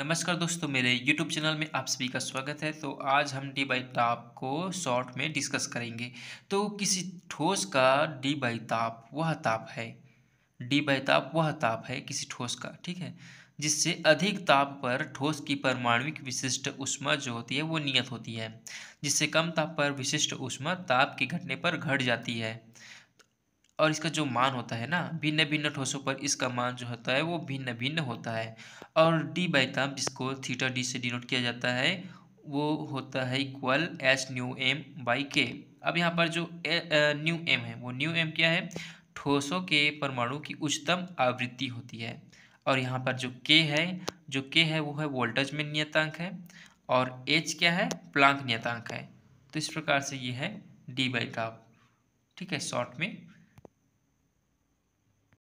नमस्कार दोस्तों मेरे YouTube चैनल में आप सभी का स्वागत है तो आज हम डी बाई ताप को शॉर्ट में डिस्कस करेंगे तो किसी ठोस का डी बाई ताप वह ताप है डी बाई ताप वह ताप है किसी ठोस का ठीक है जिससे अधिक ताप पर ठोस की परमाणविक विशिष्ट उष्मा जो होती है वो नियत होती है जिससे कम ताप पर विशिष्ट उष्मा ताप के घटने पर घट जाती है और इसका जो मान होता है ना भिन्न भिन्न ठोसों पर इसका मान जो होता है वो भिन्न भिन्न होता है और डी बाई जिसको थीटा डी से डिनोट किया जाता है वो होता है equal H nu M by के अब यहाँ पर जो न्यू एम है वो न्यू एम क्या है ठोसों के परमाणु की उच्चतम आवृत्ति होती है और यहाँ पर जो के है जो के है वो है वोल्टेज में नियतांक है और एच क्या है प्लांक नियतांक है तो इस प्रकार से ये है डी बाई ताप ठीक है शॉर्ट में